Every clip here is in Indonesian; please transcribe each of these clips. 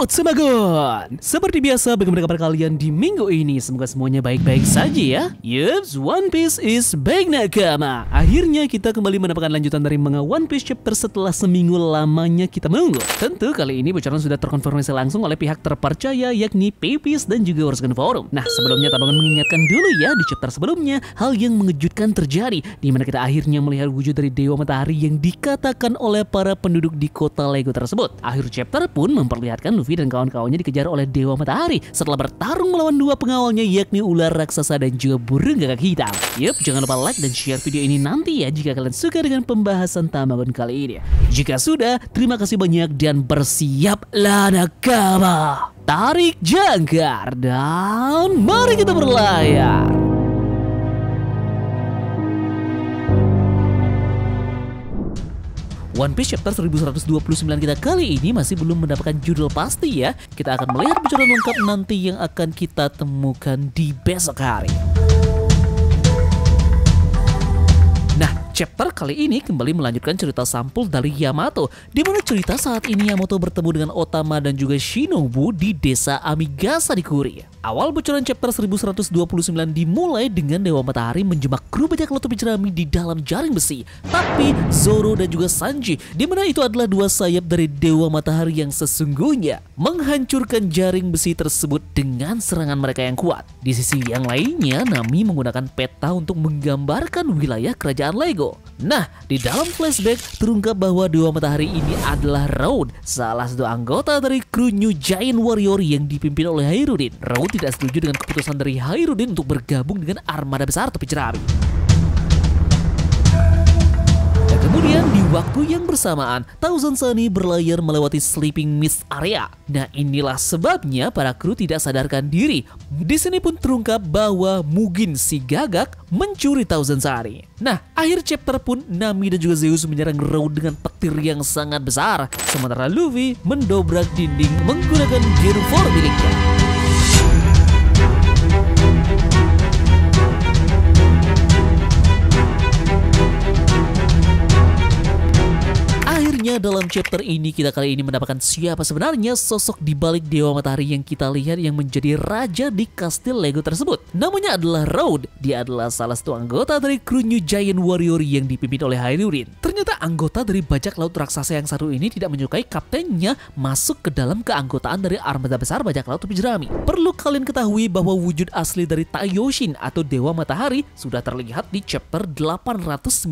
Halo Semagon! Seperti biasa, bagaimana kabar kalian di minggu ini? Semoga semuanya baik-baik saja ya. Yups, One Piece is back nakama. Akhirnya kita kembali mendapatkan lanjutan dari manga One Piece chapter setelah seminggu lamanya kita menunggu. Tentu kali ini bocoran sudah terkonfirmasi langsung oleh pihak terpercaya yakni Pepis dan juga Warsgan Forum. Nah, sebelumnya tabungan mengingatkan dulu ya di chapter sebelumnya hal yang mengejutkan terjadi di mana kita akhirnya melihat wujud dari Dewa Matahari yang dikatakan oleh para penduduk di kota Lego tersebut. Akhir chapter pun memperlihatkan Luffy dan kawan-kawannya dikejar oleh Dewa Matahari setelah bertarung melawan dua pengawalnya yakni ular raksasa dan juga burung gagak hitam. Yup, jangan lupa like dan share video ini nanti ya jika kalian suka dengan pembahasan Tamagon kali ini. Jika sudah, terima kasih banyak dan bersiaplah nakama. Tarik jangkar dan mari kita berlayar. One Piece chapter 1129 kita kali ini masih belum mendapatkan judul pasti ya. Kita akan melihat bocoran lengkap nanti yang akan kita temukan di besok hari. Chapter kali ini kembali melanjutkan cerita sampul dari Yamato, di mana cerita saat ini Yamato bertemu dengan Otama dan juga Shinobu di desa Amigasa di Korea. Awal bocoran chapter 1129 dimulai dengan Dewa Matahari menjebak kru bajak laut jerami di dalam jaring besi. Tapi Zoro dan juga Sanji, di mana itu adalah dua sayap dari Dewa Matahari yang sesungguhnya, menghancurkan jaring besi tersebut dengan serangan mereka yang kuat. Di sisi yang lainnya, Nami menggunakan peta untuk menggambarkan wilayah kerajaan Lego. Nah, di dalam flashback terungkap bahwa dua Matahari ini adalah Raud, salah satu anggota dari kru New Giant Warrior yang dipimpin oleh Hairudin. Raud tidak setuju dengan keputusan dari Hairudin untuk bergabung dengan armada besar tepi jerami. Kemudian di waktu yang bersamaan, Thousand Sunny berlayar melewati Sleeping Mist Area. Nah inilah sebabnya para kru tidak sadarkan diri. Di sini pun terungkap bahwa Mugin si gagak mencuri Thousand Sunny. Nah akhir chapter pun Nami dan juga Zeus menyerang Row dengan petir yang sangat besar. Sementara Luffy mendobrak dinding menggunakan gear 4 miliknya. Tentunya dalam chapter ini kita kali ini mendapatkan siapa sebenarnya sosok di balik Dewa Matahari yang kita lihat yang menjadi raja di kastil Lego tersebut. Namanya adalah Road. Dia adalah salah satu anggota dari kru New Giant Warrior yang dipimpin oleh Hyrurin. Ternyata anggota dari bajak laut raksasa yang satu ini tidak menyukai kaptennya masuk ke dalam keanggotaan dari armada besar bajak laut Pijrami Perlu kalian ketahui bahwa wujud asli dari Taiyoshin atau Dewa Matahari sudah terlihat di chapter 896.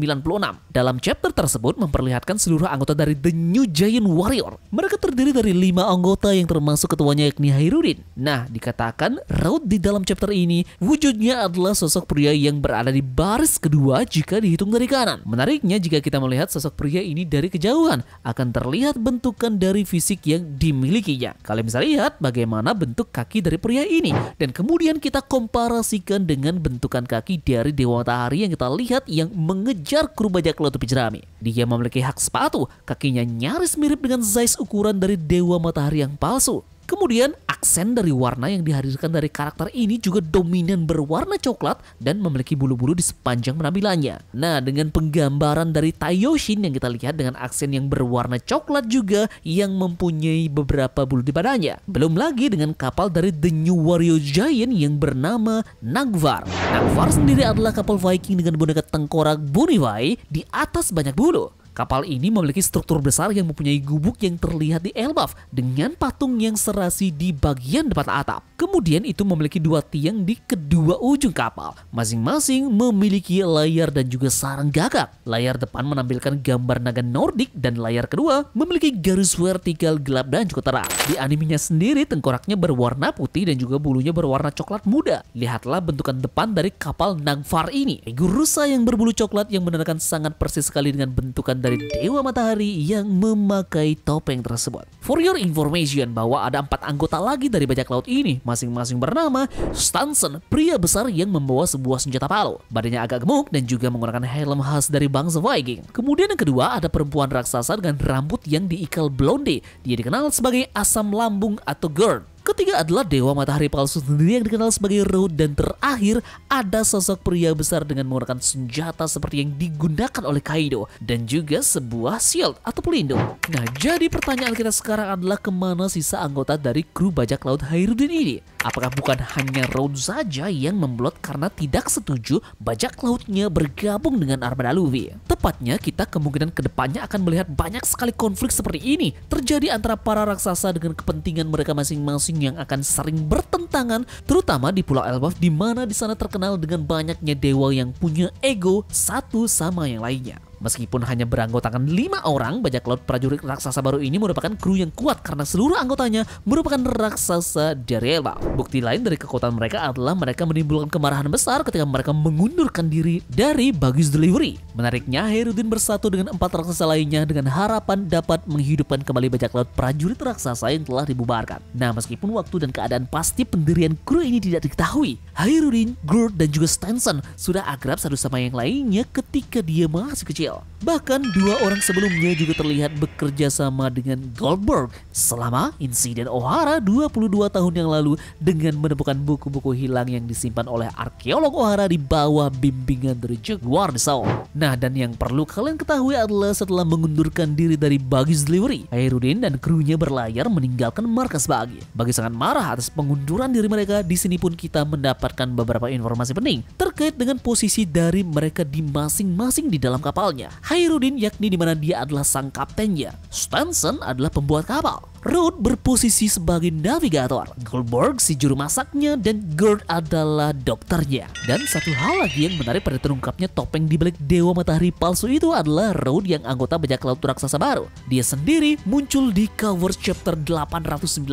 Dalam chapter tersebut memperlihatkan seluruh anggota dari dari The New Giant Warrior. Mereka terdiri dari lima anggota yang termasuk ketuanya yakni Hairudin. Nah, dikatakan Raut di dalam chapter ini wujudnya adalah sosok pria yang berada di baris kedua jika dihitung dari kanan. Menariknya jika kita melihat sosok pria ini dari kejauhan akan terlihat bentukan dari fisik yang dimilikinya. Kalian bisa lihat bagaimana bentuk kaki dari pria ini dan kemudian kita komparasikan dengan bentukan kaki dari Dewa Matahari yang kita lihat yang mengejar kru bajak laut tepi jerami. Dia memiliki hak sepatu, kaki kakinya nyaris mirip dengan Zeiss ukuran dari Dewa Matahari yang palsu. Kemudian aksen dari warna yang dihadirkan dari karakter ini juga dominan berwarna coklat dan memiliki bulu-bulu di sepanjang penampilannya. Nah, dengan penggambaran dari Taiyoshin yang kita lihat dengan aksen yang berwarna coklat juga yang mempunyai beberapa bulu di badannya. Belum lagi dengan kapal dari The New Wario Giant yang bernama Nagvar. Nagvar sendiri adalah kapal Viking dengan boneka tengkorak Bunivai di atas banyak bulu. Kapal ini memiliki struktur besar yang mempunyai gubuk yang terlihat di Elbaf dengan patung yang serasi di bagian depan atap. Kemudian itu memiliki dua tiang di kedua ujung kapal. Masing-masing memiliki layar dan juga sarang gagak. Layar depan menampilkan gambar naga Nordik dan layar kedua memiliki garis vertikal gelap dan cukup terang. Di animenya sendiri tengkoraknya berwarna putih dan juga bulunya berwarna coklat muda. Lihatlah bentukan depan dari kapal Nangfar ini. Figur rusa yang berbulu coklat yang menandakan sangat persis sekali dengan bentukan dari Dewa Matahari yang memakai topeng tersebut. For your information bahwa ada empat anggota lagi dari bajak laut ini masing-masing bernama Stanson, pria besar yang membawa sebuah senjata palu. Badannya agak gemuk dan juga menggunakan helm khas dari bangsa Viking. Kemudian yang kedua ada perempuan raksasa dengan rambut yang diikal blonde. Dia dikenal sebagai asam lambung atau GERD ketiga adalah dewa matahari palsu sendiri yang dikenal sebagai Road dan terakhir ada sosok pria besar dengan menggunakan senjata seperti yang digunakan oleh Kaido dan juga sebuah shield atau pelindung. Nah jadi pertanyaan kita sekarang adalah kemana sisa anggota dari kru bajak laut Hairudin ini? Apakah bukan hanya Rhodes saja yang memblot karena tidak setuju bajak lautnya bergabung dengan armada Luffy? Tepatnya kita kemungkinan kedepannya akan melihat banyak sekali konflik seperti ini terjadi antara para raksasa dengan kepentingan mereka masing-masing yang akan sering bertentangan terutama di Pulau Elbaf di mana di sana terkenal dengan banyaknya dewa yang punya ego satu sama yang lainnya. Meskipun hanya beranggotakan lima orang, bajak laut prajurit raksasa baru ini merupakan kru yang kuat karena seluruh anggotanya merupakan raksasa dari Eva. Bukti lain dari kekuatan mereka adalah mereka menimbulkan kemarahan besar ketika mereka mengundurkan diri dari Bagus Delivery. Menariknya, Herudin bersatu dengan empat raksasa lainnya dengan harapan dapat menghidupkan kembali bajak laut prajurit raksasa yang telah dibubarkan. Nah, meskipun waktu dan keadaan pasti pendirian kru ini tidak diketahui, Herudin, Groot, dan juga Stenson sudah akrab satu sama yang lainnya ketika dia masih kecil. Radio. Bahkan dua orang sebelumnya juga terlihat bekerja sama dengan Goldberg selama insiden O'Hara 22 tahun yang lalu dengan menemukan buku-buku hilang yang disimpan oleh arkeolog O'Hara di bawah bimbingan dari Jack Warsaw. Nah dan yang perlu kalian ketahui adalah setelah mengundurkan diri dari Bagis Delivery, Hairudin dan krunya berlayar meninggalkan markas Bagi. Bagi sangat marah atas pengunduran diri mereka, di sini pun kita mendapatkan beberapa informasi penting terkait dengan posisi dari mereka di masing-masing di dalam kapalnya. Hairudin yakni di mana dia adalah sang kaptennya. Stenson adalah pembuat kapal. Ruth berposisi sebagai navigator, Goldberg si juru masaknya, dan Gerd adalah dokternya. Dan satu hal lagi yang menarik pada terungkapnya topeng di balik Dewa Matahari palsu itu adalah Ruth yang anggota bajak laut raksasa baru. Dia sendiri muncul di cover chapter 898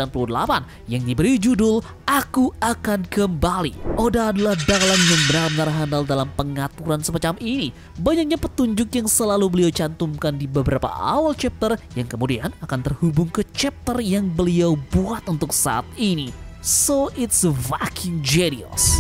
yang diberi judul Aku Akan Kembali. Oda adalah dalang yang benar-benar handal dalam pengaturan semacam ini. Banyaknya petunjuk yang selalu beliau cantumkan di beberapa awal chapter yang kemudian akan terhubung ke chapter karakter yang beliau buat untuk saat ini. So it's fucking genius.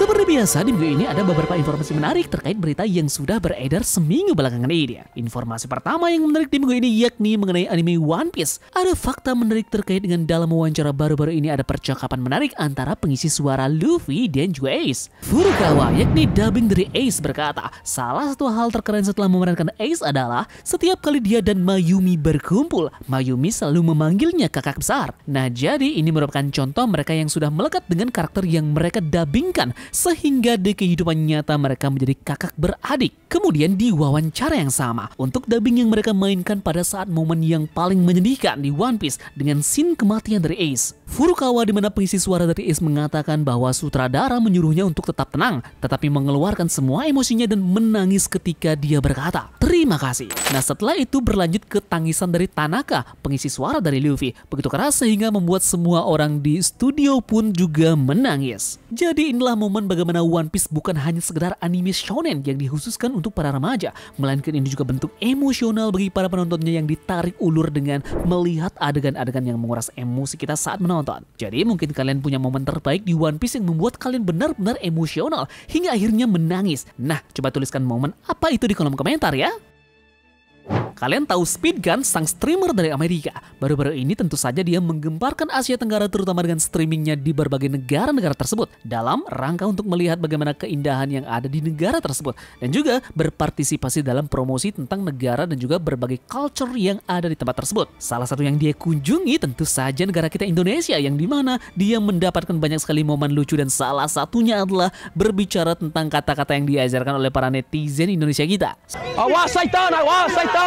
Seperti biasa, di minggu ini ada beberapa informasi menarik terkait berita yang sudah beredar seminggu belakangan ini. Informasi pertama yang menarik di minggu ini yakni mengenai anime One Piece. Ada fakta menarik terkait dengan dalam wawancara baru-baru ini ada percakapan menarik antara pengisi suara Luffy dan juga Ace. Furukawa, yakni dubbing dari Ace berkata, salah satu hal terkeren setelah memerankan Ace adalah setiap kali dia dan Mayumi berkumpul, Mayumi selalu memanggilnya kakak besar. Nah, jadi ini merupakan contoh mereka yang sudah melekat dengan karakter yang mereka dubbingkan sehingga di kehidupan nyata mereka menjadi kakak beradik. Kemudian di wawancara yang sama untuk dubbing yang mereka mainkan pada saat momen yang paling menyedihkan di One Piece dengan scene kematian dari Ace. Furukawa di mana pengisi suara dari Ace mengatakan bahwa sutradara menyuruhnya untuk tetap tenang, tetapi mengeluarkan semua emosinya dan menangis ketika dia berkata, Terima kasih. Nah setelah itu berlanjut ke tangisan dari Tanaka, pengisi suara dari Luffy. Begitu keras sehingga membuat semua orang di studio pun juga menangis. Jadi inilah momen bagaimana One Piece bukan hanya sekedar anime shonen yang dikhususkan untuk para remaja, melainkan ini juga bentuk emosional bagi para penontonnya yang ditarik ulur dengan melihat adegan-adegan yang menguras emosi kita saat menonton. Jadi mungkin kalian punya momen terbaik di One Piece yang membuat kalian benar-benar emosional hingga akhirnya menangis. Nah, coba tuliskan momen apa itu di kolom komentar ya. Kalian tahu Speed Gun, sang streamer dari Amerika. Baru-baru ini tentu saja dia menggemparkan Asia Tenggara terutama dengan streamingnya di berbagai negara-negara tersebut dalam rangka untuk melihat bagaimana keindahan yang ada di negara tersebut dan juga berpartisipasi dalam promosi tentang negara dan juga berbagai culture yang ada di tempat tersebut. Salah satu yang dia kunjungi tentu saja negara kita Indonesia yang dimana dia mendapatkan banyak sekali momen lucu dan salah satunya adalah berbicara tentang kata-kata yang diajarkan oleh para netizen Indonesia kita. Awas Saitan! awas Saitan!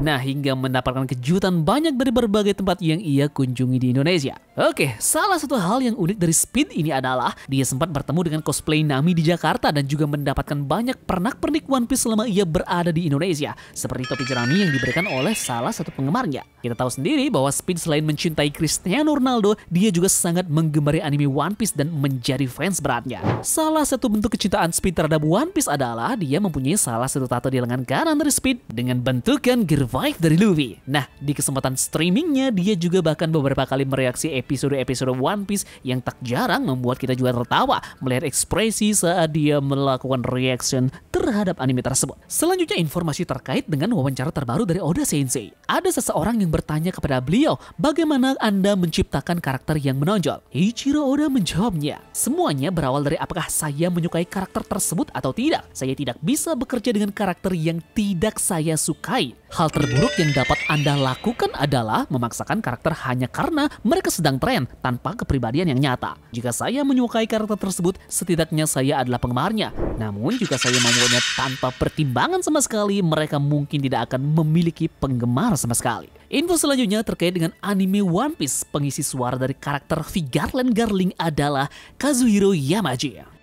Nah, hingga mendapatkan kejutan banyak dari berbagai tempat yang ia kunjungi di Indonesia. Oke, salah satu hal yang unik dari Speed ini adalah dia sempat bertemu dengan cosplay Nami di Jakarta dan juga mendapatkan banyak pernak-pernik One Piece selama ia berada di Indonesia, seperti topi jerami yang diberikan oleh salah satu penggemarnya. Kita tahu sendiri bahwa Speed selain mencintai Cristiano Ronaldo, dia juga sangat menggemari anime One Piece dan menjadi fans beratnya. Salah satu bentuk kecintaan Speed terhadap One Piece adalah dia mempunyai salah satu tato di lengan kanan kendaraan Speed dengan bentukan Gear 5 dari Luffy. Nah, di kesempatan streamingnya, dia juga bahkan beberapa kali mereaksi episode-episode One Piece yang tak jarang membuat kita juga tertawa melihat ekspresi saat dia melakukan reaction terhadap anime tersebut. Selanjutnya, informasi terkait dengan wawancara terbaru dari Oda Sensei. Ada seseorang yang bertanya kepada beliau, bagaimana Anda menciptakan karakter yang menonjol? Ichiro Oda menjawabnya, semuanya berawal dari apakah saya menyukai karakter tersebut atau tidak. Saya tidak bisa bekerja dengan karakter yang tidak saya sukai. Hal terburuk yang dapat Anda lakukan adalah memaksakan karakter hanya karena mereka sedang tren tanpa kepribadian yang nyata. Jika saya menyukai karakter tersebut, setidaknya saya adalah penggemarnya. Namun jika saya membuatnya tanpa pertimbangan sama sekali, mereka mungkin tidak akan memiliki penggemar sama sekali. Info selanjutnya terkait dengan anime One Piece. Pengisi suara dari karakter V Garling adalah Kazuhiro Yamaji.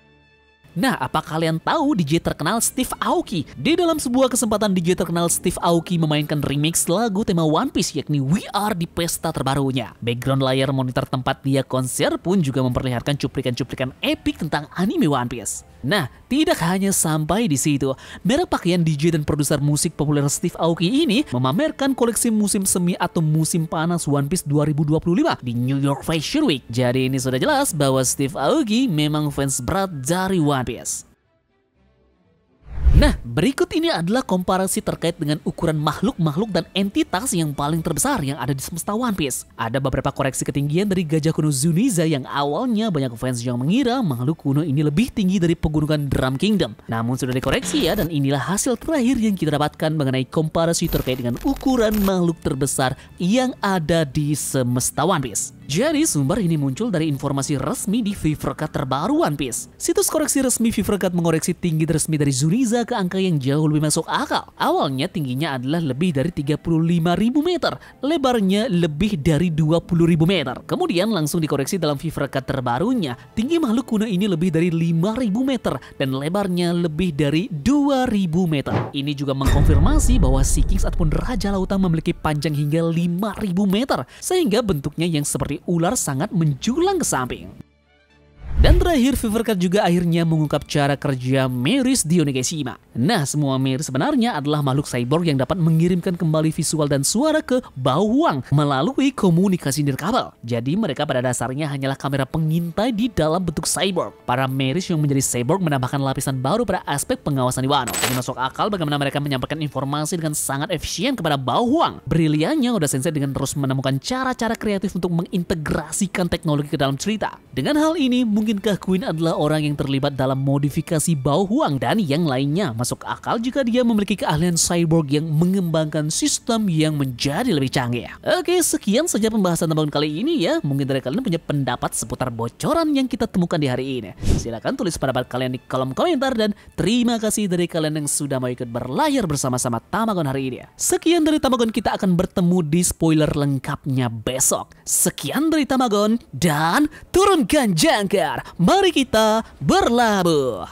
Nah, apa kalian tahu DJ terkenal Steve Aoki? Di dalam sebuah kesempatan DJ terkenal Steve Aoki memainkan remix lagu tema One Piece yakni We Are di pesta terbarunya. Background layar monitor tempat dia konser pun juga memperlihatkan cuplikan-cuplikan epik tentang anime One Piece. Nah, tidak hanya sampai di situ. Merek pakaian DJ dan produser musik populer Steve Aoki ini memamerkan koleksi musim semi atau musim panas One Piece 2025 di New York Fashion Week. Jadi ini sudah jelas bahwa Steve Aoki memang fans berat dari One habis. Nah, berikut ini adalah komparasi terkait dengan ukuran makhluk-makhluk dan entitas yang paling terbesar yang ada di semesta One Piece. Ada beberapa koreksi ketinggian dari gajah kuno Zuniza yang awalnya banyak fans yang mengira makhluk kuno ini lebih tinggi dari pegunungan Drum Kingdom. Namun sudah dikoreksi ya, dan inilah hasil terakhir yang kita dapatkan mengenai komparasi terkait dengan ukuran makhluk terbesar yang ada di semesta One Piece. Jadi sumber ini muncul dari informasi resmi di Fevercut terbaru One Piece. Situs koreksi resmi Fevercut mengoreksi tinggi resmi dari Zuniza ke angka yang jauh lebih masuk akal. Awalnya tingginya adalah lebih dari 35.000 meter, lebarnya lebih dari 20.000 meter. Kemudian langsung dikoreksi dalam Fevercut terbarunya, tinggi makhluk kuno ini lebih dari 5.000 meter dan lebarnya lebih dari 2.000 meter. Ini juga mengkonfirmasi bahwa Sea Kings ataupun Raja Lautan memiliki panjang hingga 5.000 meter, sehingga bentuknya yang seperti ular sangat menjulang ke samping. Dan terakhir, Fevercard juga akhirnya mengungkap cara kerja Meris Onigashima. Nah, semua Meris sebenarnya adalah makhluk cyborg yang dapat mengirimkan kembali visual dan suara ke bawang melalui komunikasi nirkabel. Jadi mereka pada dasarnya hanyalah kamera pengintai di dalam bentuk cyborg. Para Meris yang menjadi cyborg menambahkan lapisan baru pada aspek pengawasan Iwano. Ini masuk akal bagaimana mereka menyampaikan informasi dengan sangat efisien kepada bawang. Briliannya udah sensei dengan terus menemukan cara-cara kreatif untuk mengintegrasikan teknologi ke dalam cerita. Dengan hal ini, mungkin mungkinkah Queen adalah orang yang terlibat dalam modifikasi bau Huang dan yang lainnya? Masuk akal jika dia memiliki keahlian cyborg yang mengembangkan sistem yang menjadi lebih canggih. Oke, sekian saja pembahasan tentang kali ini ya. Mungkin dari kalian punya pendapat seputar bocoran yang kita temukan di hari ini. Silahkan tulis pendapat kalian di kolom komentar dan terima kasih dari kalian yang sudah mau ikut berlayar bersama-sama Tamagon hari ini. Sekian dari Tamagon, kita akan bertemu di spoiler lengkapnya besok. Sekian dari Tamagon dan turunkan jangkar. Mari kita berlabuh.